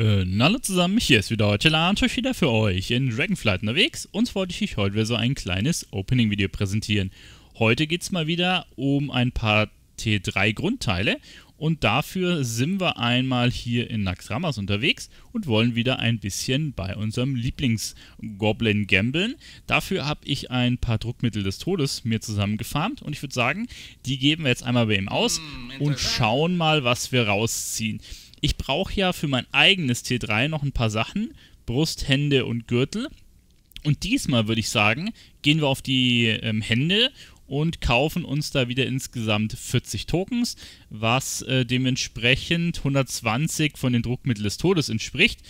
Und äh, hallo zusammen, hier ist wieder heute Lantosch wieder für euch in Dragonflight unterwegs und wollte ich euch heute wieder so ein kleines Opening-Video präsentieren. Heute geht es mal wieder um ein paar T3-Grundteile und dafür sind wir einmal hier in Naxramas unterwegs und wollen wieder ein bisschen bei unserem Lieblingsgoblin gambeln. Dafür habe ich ein paar Druckmittel des Todes mir zusammengefarmt und ich würde sagen, die geben wir jetzt einmal bei ihm aus hm, und schauen mal, was wir rausziehen ich brauche ja für mein eigenes T3 noch ein paar Sachen. Brust, Hände und Gürtel. Und diesmal würde ich sagen, gehen wir auf die ähm, Hände und kaufen uns da wieder insgesamt 40 Tokens, was äh, dementsprechend 120 von den Druckmitteln des Todes entspricht.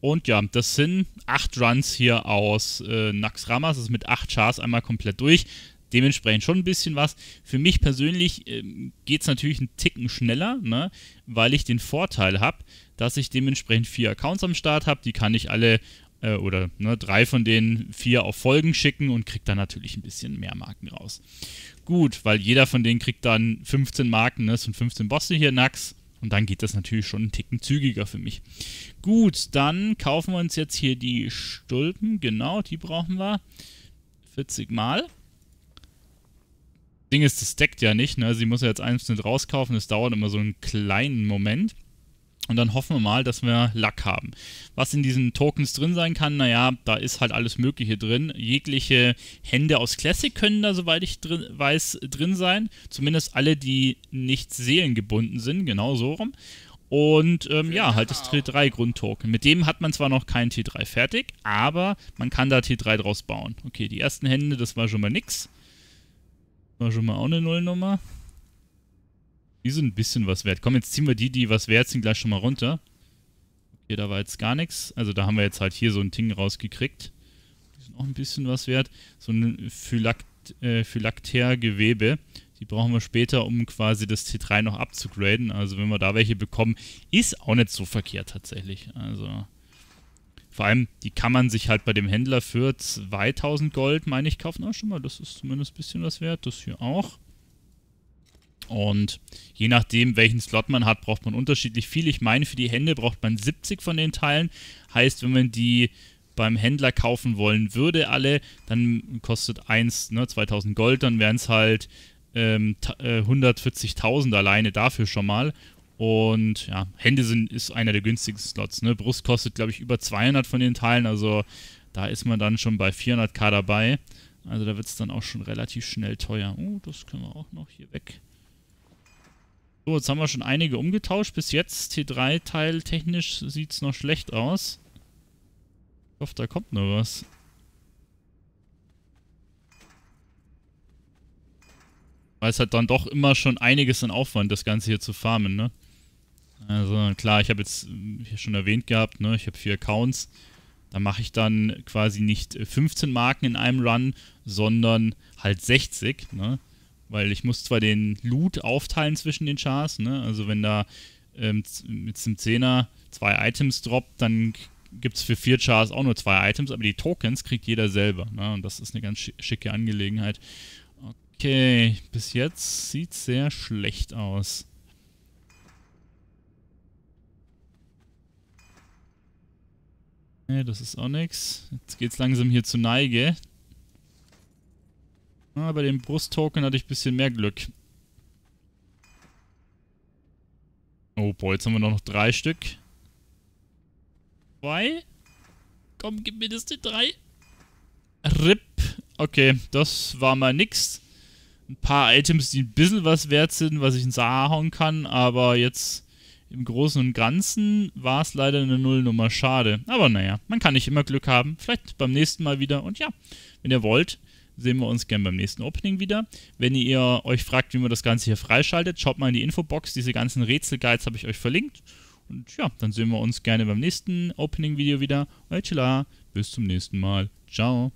Und ja, das sind 8 Runs hier aus äh, Nax Ramas, ist mit 8 Chars einmal komplett durch dementsprechend schon ein bisschen was. Für mich persönlich ähm, geht es natürlich einen Ticken schneller, ne? weil ich den Vorteil habe, dass ich dementsprechend vier Accounts am Start habe. Die kann ich alle äh, oder ne, drei von denen vier auf Folgen schicken und kriege dann natürlich ein bisschen mehr Marken raus. Gut, weil jeder von denen kriegt dann 15 Marken, ne? das sind 15 Bosse hier, Nax. Und dann geht das natürlich schon einen Ticken zügiger für mich. Gut, dann kaufen wir uns jetzt hier die Stulpen. Genau, die brauchen wir. 40 Mal. Ding ist, das deckt ja nicht, ne? sie muss ja jetzt einzeln rauskaufen, das dauert immer so einen kleinen Moment. Und dann hoffen wir mal, dass wir Lack haben. Was in diesen Tokens drin sein kann, naja, da ist halt alles Mögliche drin. Jegliche Hände aus Classic können da, soweit ich drin, weiß, drin sein. Zumindest alle, die nicht seelengebunden sind, genau so rum. Und ähm, ja, halt das T3-Grundtoken. Mit dem hat man zwar noch kein T3 fertig, aber man kann da T3 draus bauen. Okay, die ersten Hände, das war schon mal nix. War schon mal auch eine Nullnummer. Die sind ein bisschen was wert. Komm, jetzt ziehen wir die, die was wert sind, gleich schon mal runter. Okay, da war jetzt gar nichts. Also da haben wir jetzt halt hier so ein Ding rausgekriegt. Die sind auch ein bisschen was wert. So ein Phylakt, äh, phylakter Die brauchen wir später, um quasi das T3 noch abzugraden. Also wenn wir da welche bekommen, ist auch nicht so verkehrt tatsächlich. Also vor allem, die kann man sich halt bei dem Händler für 2000 Gold, meine ich, kaufen. Oh, ah, schon mal, das ist zumindest ein bisschen was wert. Das hier auch. Und je nachdem, welchen Slot man hat, braucht man unterschiedlich viel. Ich meine, für die Hände braucht man 70 von den Teilen. Heißt, wenn man die beim Händler kaufen wollen würde, alle, dann kostet 1, ne, 2000 Gold, dann wären es halt ähm, äh, 140.000 alleine dafür schon mal. Und ja, Hände sind, ist einer der günstigsten Slots. Ne? Brust kostet, glaube ich, über 200 von den Teilen. Also da ist man dann schon bei 400k dabei. Also da wird es dann auch schon relativ schnell teuer. Oh, das können wir auch noch hier weg. So, jetzt haben wir schon einige umgetauscht. Bis jetzt, T3-Teil technisch sieht es noch schlecht aus. Ich hoffe, da kommt noch was. Weil es hat dann doch immer schon einiges an Aufwand, das Ganze hier zu farmen, ne? Also klar, ich habe jetzt hier schon erwähnt gehabt, ne, ich habe vier Accounts. Da mache ich dann quasi nicht 15 äh, Marken in einem Run, sondern halt 60, ne? Weil ich muss zwar den Loot aufteilen zwischen den Chars, ne? Also wenn da ähm, mit dem Zehner zwei Items droppt, dann gibt es für vier Chars auch nur zwei Items, aber die Tokens kriegt jeder selber. Ne? Und das ist eine ganz schicke Angelegenheit. Okay, bis jetzt sieht sehr schlecht aus. Ne, das ist auch nichts. Jetzt geht's langsam hier zur Neige. Ah, bei dem Brusttoken hatte ich ein bisschen mehr Glück. Oh boah, jetzt haben wir noch drei Stück. Zwei? Komm, gib mir das die drei. RIP. Okay, das war mal nix. Ein paar Items, die ein bisschen was wert sind, was ich ins Haar hauen kann, aber jetzt im Großen und Ganzen war es leider eine Nullnummer. Schade. Aber naja, man kann nicht immer Glück haben. Vielleicht beim nächsten Mal wieder. Und ja, wenn ihr wollt, sehen wir uns gerne beim nächsten Opening wieder. Wenn ihr euch fragt, wie man das Ganze hier freischaltet, schaut mal in die Infobox. Diese ganzen Rätselguides habe ich euch verlinkt. Und ja, dann sehen wir uns gerne beim nächsten Opening-Video wieder. Euer Chilla, bis zum nächsten Mal. Ciao.